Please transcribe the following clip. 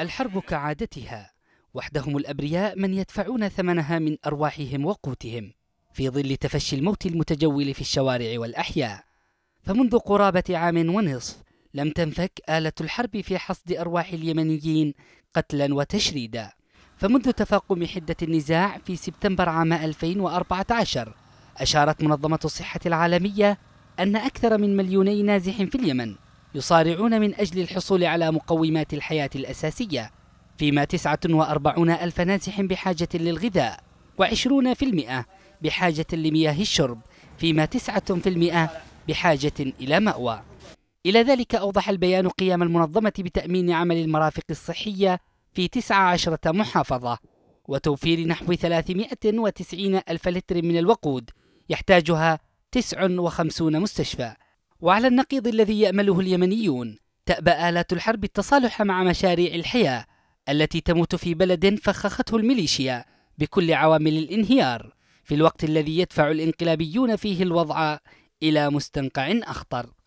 الحرب كعادتها وحدهم الأبرياء من يدفعون ثمنها من أرواحهم وقوتهم في ظل تفشي الموت المتجول في الشوارع والأحياء فمنذ قرابة عام ونصف لم تنفك آلة الحرب في حصد أرواح اليمنيين قتلا وتشريدا فمنذ تفاقم حدة النزاع في سبتمبر عام 2014 أشارت منظمة الصحة العالمية أن أكثر من مليوني نازح في اليمن يصارعون من أجل الحصول على مقومات الحياة الأساسية فيما 49 ألف نازح بحاجة للغذاء و20% بحاجة لمياه الشرب فيما 9% بحاجة إلى مأوى إلى ذلك أوضح البيان قيام المنظمة بتأمين عمل المرافق الصحية في 19 محافظة وتوفير نحو 390 ألف لتر من الوقود يحتاجها 59 مستشفى وعلى النقيض الذي يأمله اليمنيون تأبى آلات الحرب التصالح مع مشاريع الحياة التي تموت في بلد فخخته الميليشيا بكل عوامل الانهيار في الوقت الذي يدفع الانقلابيون فيه الوضع إلى مستنقع أخطر